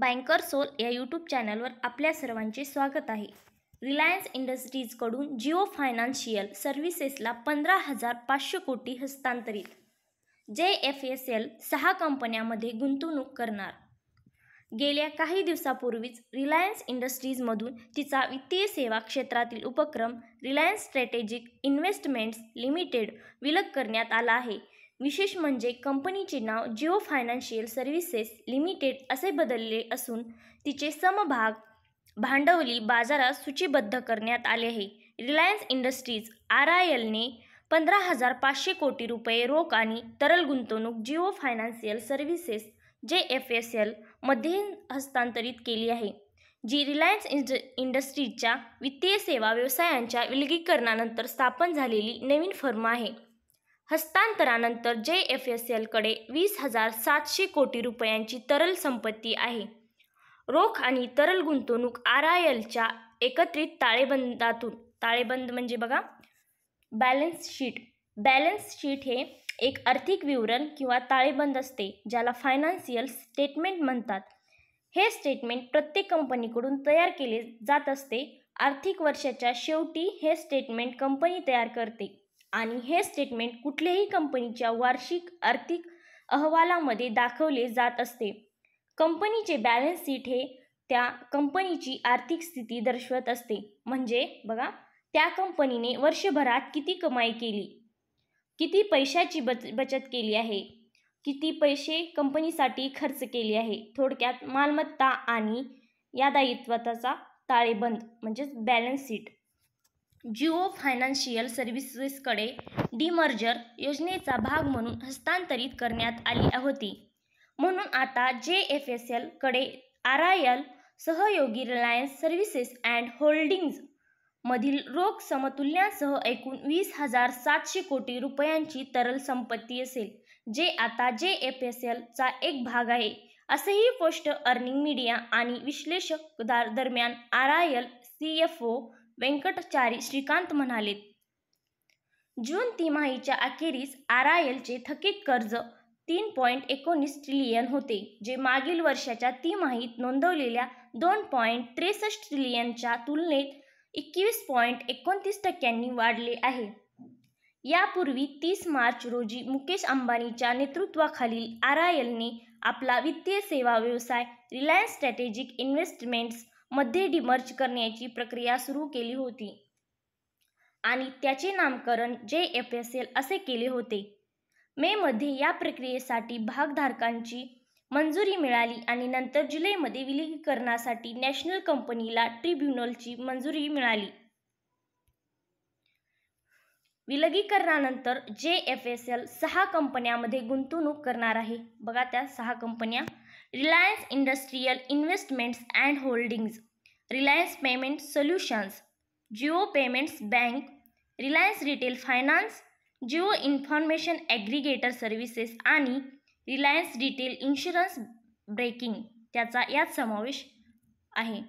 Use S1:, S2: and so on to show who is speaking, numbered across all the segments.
S1: banker soul या YouTube चॅनलवर आपल्या सर्वांचे स्वागत आहे रिलायन्स इंडस्ट्रीजकडून जिओ फायनान्शियल सर्व्हिसेसला पंधरा हजार पाचशे कोटी हस्तांतरित जे एफ एस एल सहा कंपन्यामध्ये गुंतवणूक करणार गेल्या काही दिवसापूर्वीच रिलायन्स इंडस्ट्रीजमधून तिचा वित्तीय सेवा क्षेत्रातील उपक्रम रिलायन्स स्ट्रॅटेजिक इन्व्हेस्टमेंट्स लिमिटेड विलग करण्यात आला आहे विशेष म्हणजे कंपनीचे नाव जिओ फायनान्शियल सर्व्हिसेस लिमिटेड असे बदलले असून तिचे समभाग भांडवली बाजारात सूचीबद्ध करण्यात आले आहे रिलायन्स इंडस्ट्रीज आर आय एलने पंधरा हजार पाचशे कोटी रुपये रोख आणि तरल गुंतवणूक Jio financial services J F S एलमध्ये हस्तांतरित केली आहे जी रिलायन्स इंड इंडस्ट्रीजच्या वित्तीय सेवा व्यवसायांच्या विलगीकरणानंतर स्थापन झालेली नवीन फर्म आहे हस्तांतरानंतर जे एफ एस एलकडे वीस हजार सातशे कोटी रुपयांची तरल संपत्ती आहे रोख आणि तरल गुंतवणूक आर आय एलच्या एकत्रित ताळेबंदातून ताळेबंद म्हणजे बघा बॅलन्स शीट बॅलन्स शीट हे एक आर्थिक विवरण किंवा ताळेबंद असते ज्याला फायनान्शियल स्टेटमेंट म्हणतात हे स्टेटमेंट प्रत्येक कंपनीकडून तयार केले जात असते आर्थिक वर्षाच्या शेवटी हे स्टेटमेंट कंपनी तयार करते आणि हे स्टेटमेंट कुठल्याही कंपनीच्या वार्षिक आर्थिक अहवालामध्ये दाखवले जात असते कंपनीचे बॅलन्स शीट हे त्या कंपनीची आर्थिक स्थिती दर्शवत असते म्हणजे बघा त्या कंपनीने वर्षभरात किती कमाई केली किती पैशाची बच बचत केली आहे किती पैसे कंपनीसाठी खर्च केले आहे थोडक्यात मालमत्ता आणि या दायित्वाचा ताळेबंद म्हणजेच बॅलन्स शीट जिओ फायनान्शियल सर्व्हिसेसकडे डीमर्जर योजनेचा भाग म्हणून हस्तांतरित करण्यात आली होती म्हणून आता जे एफ एस एलकडे आर आय एल सहयोगी रिलायन्स सर्व्हिसेस अँड होल्डिंग्ज मधील रोख समतुल्यासह एकूण वीस हजार सातशे कोटी रुपयांची तरल संपत्ती असेल जे आता जे एफ एस एलचा एक भाग आहे असेही पोस्ट अर्निंग मीडिया आणि विश्लेषक दरम्यान R I L C F O Venkatachari Srikanth म्हणाले जून तिमाहीच्या अखेरीस आर आय एलचे थकीत कर्ज तीन पॉईंट एकोणीस ट्रिलियन होते जे मागील वर्षाच्या तिमाहीत नोंदवलेल्या दोन पॉईंट त्रेसष्ट ट्रिलियनच्या तुलनेत एकवीस पॉईंट एकोणतीस टक्क्यांनी वाढले आहे यापूर्वी तीस मार्च रोजी मुकेश अंबानीच्या नेतृत्वाखालील आर आय एलने आपला वित्तीय सेवा व्यवसाय रिलायन्स स्ट्रॅटेजिक इन्व्हेस्टमेंट्स मध्ये डिमर्च करण्याची प्रक्रिया सुरू केली होती आणि त्याचे नामकरण जे एफ एस एल असे केले होते मेमध्ये या प्रक्रियेसाठी भागधारकांची मंजुरी मिळाली आणि नंतर जुलैमध्ये विलगीकरणासाठी नॅशनल कंपनीला ट्रिब्युनलची मंजुरी मिळाली विलगीकरणानंतर जे एफ एस एल सहा कंपन्यांमध्ये गुंतवणूक करणार आहे बघा त्या सहा कंपन्या Reliance industrial investments and holdings Reliance payment solutions Jio payments bank Reliance retail finance Jio information aggregator services आणि रिलायन्स रिटेल इन्शुरन्स ब्रेकिंग त्याचा यात समावेश आहे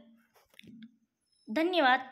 S1: धन्यवाद